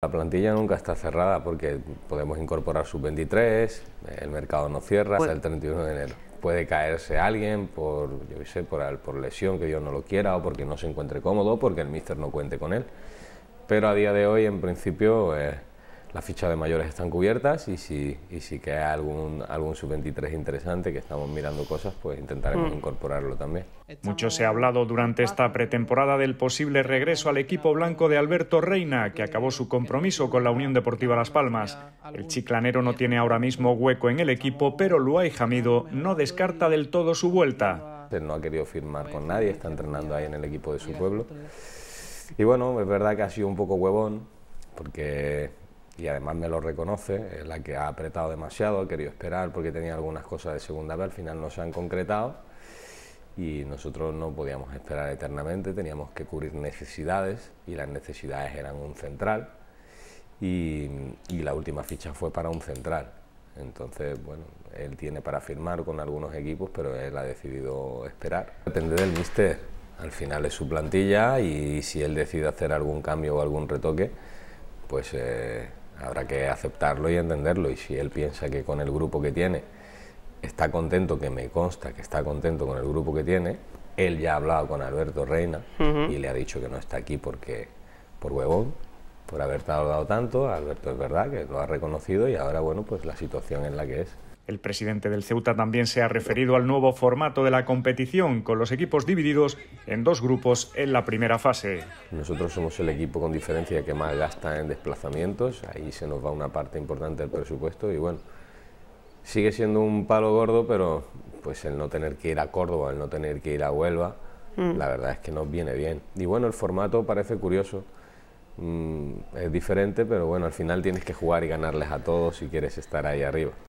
La plantilla nunca está cerrada porque podemos incorporar sub-23, el mercado no cierra hasta pues el 31 de enero. Puede caerse alguien por, yo por, por lesión que Dios no lo quiera o porque no se encuentre cómodo, porque el míster no cuente con él. Pero a día de hoy, en principio, eh, las fichas de mayores están cubiertas y si, queda algún, algún sub-23 interesante que estamos mirando cosas, pues intentaremos mm. incorporarlo también. Mucho se ha hablado durante esta pretemporada del posible regreso al equipo blanco de Alberto Reina, que acabó su compromiso con la Unión Deportiva Las Palmas. El chiclanero no tiene ahora mismo hueco en el equipo, pero Luay Jamido no descarta del todo su vuelta. No ha querido firmar con nadie, está entrenando ahí en el equipo de su pueblo. Y bueno, es verdad que ha sido un poco huevón, porque y además me lo reconoce, es la que ha apretado demasiado, ha querido esperar porque tenía algunas cosas de segunda vez, al final no se han concretado y nosotros no podíamos esperar eternamente, teníamos que cubrir necesidades y las necesidades eran un central y, la última ficha fue para un central. Entonces, bueno, él tiene para firmar con algunos equipos, pero él ha decidido esperar. Depende del mister. Al final es su plantilla y si él decide hacer algún cambio o algún retoque, pues eh, habrá que aceptarlo y entenderlo. Y si él piensa que con el grupo que tiene está contento, que me consta que está contento con el grupo que tiene, él ya ha hablado con Alberto Reina y le ha dicho que no está aquí porque por huevón por haber tardado tanto. Alberto es verdad que lo ha reconocido y ahora, bueno, pues la situación en la que es. El presidente del Ceuta también se ha referido al nuevo formato de la competición, con los equipos divididos en dos grupos en la primera fase. Nosotros somos el equipo con diferencia que más gasta en desplazamientos, ahí se nos va una parte importante del presupuesto y bueno, sigue siendo un palo gordo, pero pues el no tener que ir a Córdoba, el no tener que ir a Huelva, mm. la verdad es que nos viene bien. Y bueno, el formato parece curioso Mm, es diferente, pero bueno, al final tienes que jugar y ganarles a todos si quieres estar ahí arriba.